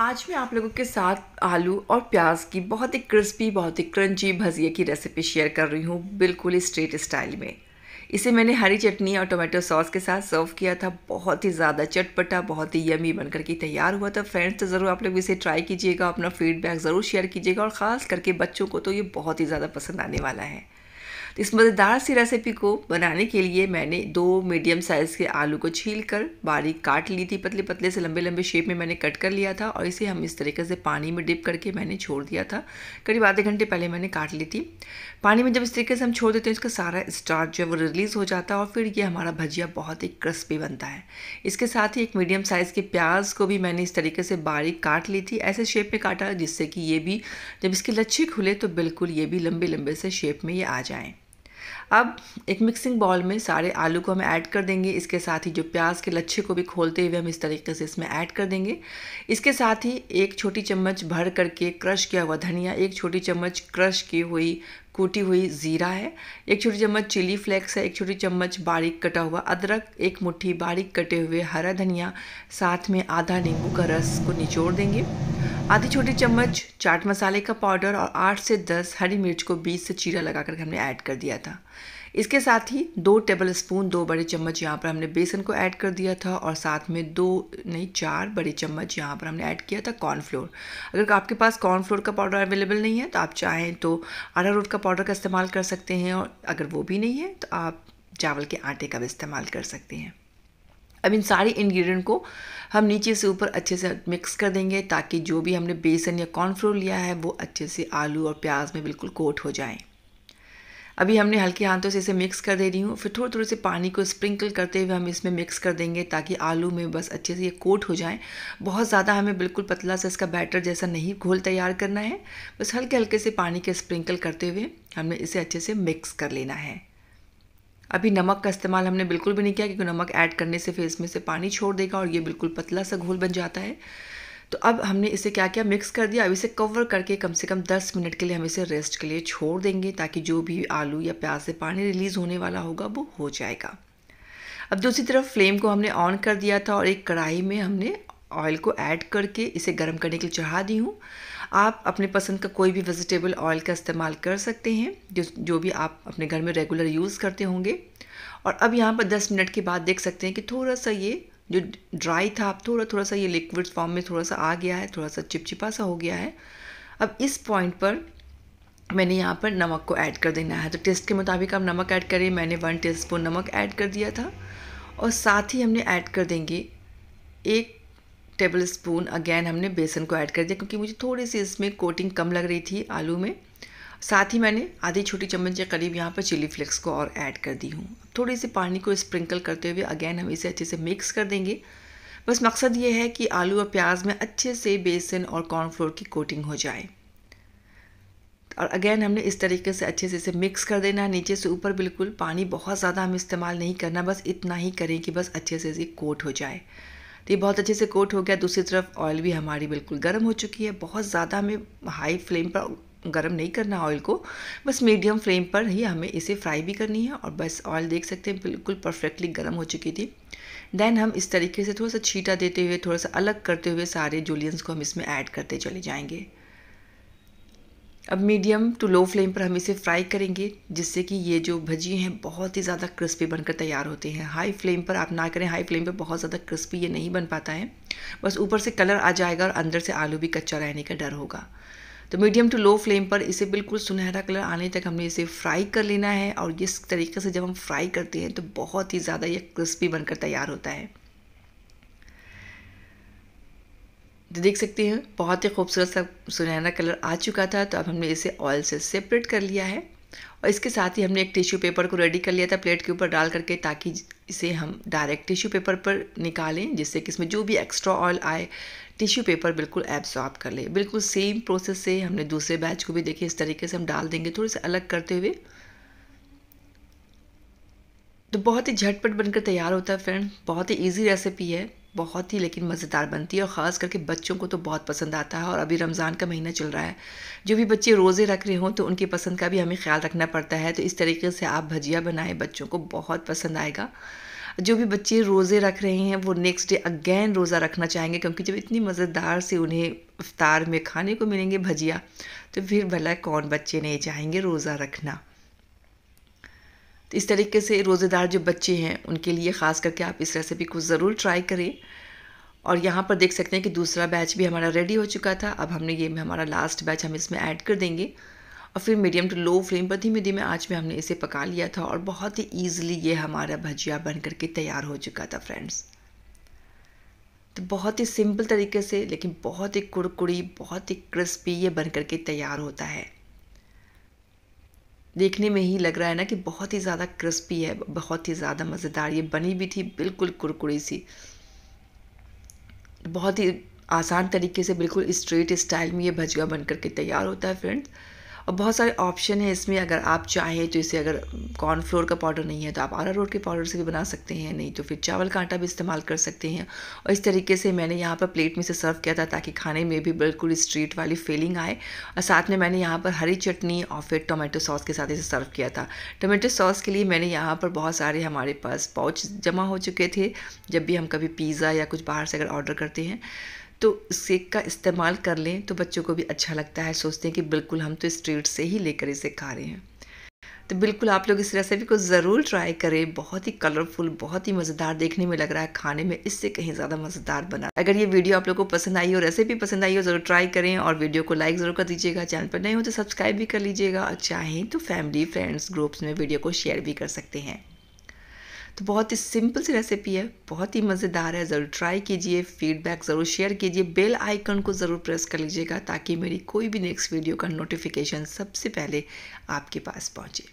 आज मैं आप लोगों के साथ आलू और प्याज की बहुत ही क्रिस्पी बहुत ही क्रंची भजिए की रेसिपी शेयर कर रही हूँ बिल्कुल ही स्ट्रेट स्टाइल में इसे मैंने हरी चटनी और टोमेटो सॉस के साथ सर्व किया था बहुत ही ज़्यादा चटपटा बहुत ही यमी बनकर के तैयार हुआ था फ्रेंड्स तो ज़रूर आप लोग इसे ट्राई कीजिएगा अपना फीडबैक ज़रूर शेयर कीजिएगा और ख़ास करके बच्चों को तो ये बहुत ही ज़्यादा पसंद आने वाला है इस मज़ेदार सी रेसिपी को बनाने के लिए मैंने दो मीडियम साइज़ के आलू को छील कर बारीक काट ली थी पतले पतले से लंबे लंबे शेप में मैंने कट कर लिया था और इसे हम इस तरीके से पानी में डिप करके मैंने छोड़ दिया था करीब आधे घंटे पहले मैंने काट ली थी पानी में जब इस तरीके से हम छोड़ देते हैं इसका सारा स्टार्च जो है वो रिलीज़ हो जाता है और फिर ये हमारा भजिया बहुत ही क्रिस्पी बनता है इसके साथ ही एक मीडियम साइज़ के प्याज को भी मैंने इस तरीके से बारीक काट ली थी ऐसे शेप में काटा जिससे कि ये भी जब इसके लच्छे खुले तो बिल्कुल ये भी लंबे लंबे से शेप में ये आ जाएँ अब एक मिक्सिंग बाउल में सारे आलू को हम ऐड कर देंगे इसके साथ ही जो प्याज के लच्छे को भी खोलते हुए हम इस तरीके से इसमें ऐड कर देंगे इसके साथ ही एक छोटी चम्मच भर करके क्रश किया हुआ धनिया एक छोटी चम्मच क्रश की हुई कूटी हुई ज़ीरा है एक छोटी चम्मच चिली फ्लेक्स है एक छोटी चम्मच बारीक कटा हुआ अदरक एक मुट्ठी बारीक कटे हुए हरा धनिया साथ में आधा नींबू का रस को निचोड़ देंगे आधी छोटी चम्मच चाट मसाले का पाउडर और आठ से दस हरी मिर्च को बीच से चीरा लगा कर हमने ऐड कर दिया था इसके साथ ही दो टेबल स्पून दो बड़े चम्मच यहाँ पर हमने बेसन को ऐड कर दिया था और साथ में दो नहीं चार बड़े चम्मच यहाँ पर हमने ऐड किया था कॉर्नफ्लोर अगर आपके पास कॉर्नफ्लोर का पाउडर अवेलेबल नहीं है तो आप चाहें तो आटा रोट का पाउडर का इस्तेमाल कर सकते हैं और अगर वो भी नहीं है तो आप चावल के आटे का भी इस्तेमाल कर सकते हैं अब इन सारे इन्ग्रीडियंट को हम नीचे से ऊपर अच्छे से मिक्स कर देंगे ताकि जो भी हमने बेसन या कॉर्नफ्लोर लिया है वो अच्छे से आलू और प्याज में बिल्कुल कोट हो जाए अभी हमने हल्के हाथों से इसे मिक्स कर दे रही हूँ फिर थोड़े थोड़े से पानी को स्प्रिंकल करते हुए हम इसमें मिक्स कर देंगे ताकि आलू में बस अच्छे से ये कोट हो जाए बहुत ज़्यादा हमें बिल्कुल पतला सा इसका बैटर जैसा नहीं घोल तैयार करना है बस हल्के हल्के से पानी के स्प्रिंकल करते हुए हमें इसे अच्छे से मिक्स कर लेना है अभी नमक का इस्तेमाल हमने बिल्कुल भी नहीं किया क्योंकि नमक ऐड करने से फेस में से पानी छोड़ देगा और ये बिल्कुल पतला सा घोल बन जाता है तो अब हमने इसे क्या क्या मिक्स कर दिया अब इसे कवर करके कम से कम 10 मिनट के लिए हम इसे रेस्ट के लिए छोड़ देंगे ताकि जो भी आलू या प्याज से पानी रिलीज़ होने वाला होगा वो हो जाएगा अब दूसरी तरफ फ्लेम को हमने ऑन कर दिया था और एक कढ़ाई में हमने ऑयल को ऐड करके इसे गर्म करने के लिए चढ़ा दी हूँ आप अपने पसंद का कोई भी वेजिटेबल ऑयल का इस्तेमाल कर सकते हैं जो जो भी आप अपने घर में रेगुलर यूज़ करते होंगे और अब यहाँ पर 10 मिनट के बाद देख सकते हैं कि थोड़ा सा ये जो ड्राई था थोड़ा थोड़ा सा ये लिक्विड फॉर्म में थोड़ा सा आ गया है थोड़ा सा चिपचिपा सा हो गया है अब इस पॉइंट पर मैंने यहाँ पर नमक को ऐड कर देना है तो टेस्ट के मुताबिक आप नमक ऐड करें मैंने वन टेबल नमक ऐड कर दिया था और साथ ही हमने ऐड कर देंगे एक टेबल स्पून अगेन हमने बेसन को ऐड कर दिया क्योंकि मुझे थोड़ी सी इसमें कोटिंग कम लग रही थी आलू में साथ ही मैंने आधी छोटी चम्मच के करीब यहाँ पर चिली फ्लेक्स को और ऐड कर दी हूँ थोड़ी सी पानी को स्प्रिंकल करते हुए अगेन हम इसे अच्छे से मिक्स कर देंगे बस मकसद ये है कि आलू और प्याज में अच्छे से बेसन और कॉर्नफ्लोर की कोटिंग हो जाए और अगेन हमने इस तरीके से अच्छे से इसे मिक्स कर देना है नीचे से ऊपर बिल्कुल पानी बहुत ज़्यादा हम इस्तेमाल नहीं करना बस इतना ही करें कि बस अच्छे से इसे कोट हो जाए तो ये बहुत अच्छे से कोट हो गया दूसरी तरफ ऑयल भी हमारी बिल्कुल गर्म हो चुकी है बहुत ज़्यादा हमें हाई फ्लेम पर गर्म नहीं करना ऑयल को बस मीडियम फ्लेम पर ही हमें इसे फ्राई भी करनी है और बस ऑयल देख सकते हैं बिल्कुल परफेक्टली गर्म हो चुकी थी देन हम इस तरीके से थोड़ा सा छीटा देते हुए थोड़ा सा अलग करते हुए सारे जूलियंस को हम इसमें ऐड करते चले जाएंगे अब मीडियम टू लो फ्लेम पर हम इसे फ्राई करेंगे जिससे कि ये जो भजी हैं बहुत ही ज़्यादा क्रिस्पी बनकर तैयार होते हैं हाई फ्लेम पर आप ना करें हाई फ्लेम पर बहुत ज़्यादा क्रिस्पी ये नहीं बन पाता है बस ऊपर से कलर आ जाएगा और अंदर से आलू भी कच्चा रहने का डर होगा तो मीडियम टू लो फ्लेम पर इसे बिल्कुल सुनहरा कलर आने तक हमने इसे फ्राई कर लेना है और जिस तरीके से जब हम फ्राई करते हैं तो बहुत ही ज़्यादा ये क्रिस्पी बनकर तैयार होता है तो देख सकते हैं बहुत ही खूबसूरत सा सुनहरा कलर आ चुका था तो अब हमने इसे ऑयल से सेपरेट कर लिया है और इसके साथ ही हमने एक टिश्यू पेपर को रेडी कर लिया था प्लेट के ऊपर डाल करके ताकि इसे हम डायरेक्ट टिश्यू पेपर पर निकालें जिससे कि इसमें जो भी एक्स्ट्रा ऑयल आए टिश्यू पेपर बिल्कुल एब्सॉर्ब कर ले बिल्कुल सेम प्रोसेस से हमने दूसरे बैच को भी देखे इस तरीके से हम डाल देंगे थोड़े से अलग करते हुए तो बहुत ही झटपट बनकर तैयार होता है फ्रेंड बहुत ही ईजी रेसिपी है बहुत ही लेकिन मज़ेदार बनती है और ख़ास करके बच्चों को तो बहुत पसंद आता है और अभी रमज़ान का महीना चल रहा है जो भी बच्चे रोज़े रख रहे हों तो उनकी पसंद का भी हमें ख्याल रखना पड़ता है तो इस तरीके से आप भजिया बनाएं बच्चों को बहुत पसंद आएगा जो भी बच्चे रोज़े रख रहे हैं वो नेक्स्ट डे अगेन रोज़ा रखना चाहेंगे क्योंकि जब इतनी मज़ेदार से उन्हें इफ्तार में खाने को मिलेंगे भजिया तो फिर भला कौन बच्चे नहीं चाहेंगे रोज़ा रखना तो इस तरीके से रोज़ेदार जो बच्चे हैं उनके लिए ख़ास करके आप इस रेसिपी को ज़रूर ट्राई करें और यहाँ पर देख सकते हैं कि दूसरा बैच भी हमारा रेडी हो चुका था अब हमने ये हमारा लास्ट बैच हम इसमें ऐड कर देंगे और फिर मीडियम टू लो फ्लेम पर धीमे धीमे आज में हमने इसे पका लिया था और बहुत ही ईजिली ये हमारा भजिया बन करके तैयार हो चुका था फ्रेंड्स तो बहुत ही सिंपल तरीके से लेकिन बहुत ही कुड़कुड़ी बहुत ही क्रिस्पी ये बन करके तैयार होता है देखने में ही लग रहा है ना कि बहुत ही ज़्यादा क्रिस्पी है बहुत ही ज़्यादा मज़ेदार ये बनी भी थी बिल्कुल कुरकुरी सी बहुत ही आसान तरीके से बिल्कुल स्ट्रेट स्टाइल में ये भजवा बन करके तैयार होता है फ्रेंड्स और बहुत सारे ऑप्शन हैं इसमें अगर आप चाहें तो इसे अगर कॉर्नफ्लोर का पाउडर नहीं है तो आप आरा रोड के पाउडर से भी बना सकते हैं नहीं तो फिर चावल का आटा भी इस्तेमाल कर सकते हैं और इस तरीके से मैंने यहाँ पर प्लेट में से सर्व किया था ताकि खाने में भी बिल्कुल स्ट्रीट वाली फीलिंग आए और साथ में मैंने यहाँ पर हरी चटनी और फिर टोमेटो सॉस के साथ इसे सर्व किया था टोमेटो सॉस के लिए मैंने यहाँ पर बहुत सारे हमारे पास पाउच जमा हो चुके थे जब भी हम कभी पिज़्ज़ा या कुछ बाहर से अगर ऑर्डर करते हैं तो सेक का इस्तेमाल कर लें तो बच्चों को भी अच्छा लगता है सोचते हैं कि बिल्कुल हम तो स्ट्रीट से ही लेकर इसे खा रहे हैं तो बिल्कुल आप लोग इस रेसिपी को ज़रूर ट्राई करें बहुत ही कलरफुल बहुत ही मज़ेदार देखने में लग रहा है खाने में इससे कहीं ज़्यादा मज़ेदार बना अगर ये वीडियो आप लोग को पसंद आई हो रेसिपी पसंद आई हो ज़रूर ट्राई करें और वीडियो को लाइक ज़रूर कर दीजिएगा चैनल पर नहीं हो तो सब्सक्राइब भी कर लीजिएगा और चाहें तो फैमिली फ्रेंड्स ग्रुप्स में वीडियो को शेयर भी कर सकते हैं तो बहुत ही सिंपल सी रेसिपी है बहुत ही मज़ेदार है ज़रूर ट्राई कीजिए फीडबैक ज़रूर शेयर कीजिए बेल आइकन को ज़रूर प्रेस कर लीजिएगा ताकि मेरी कोई भी नेक्स्ट वीडियो का नोटिफिकेशन सबसे पहले आपके पास पहुँचे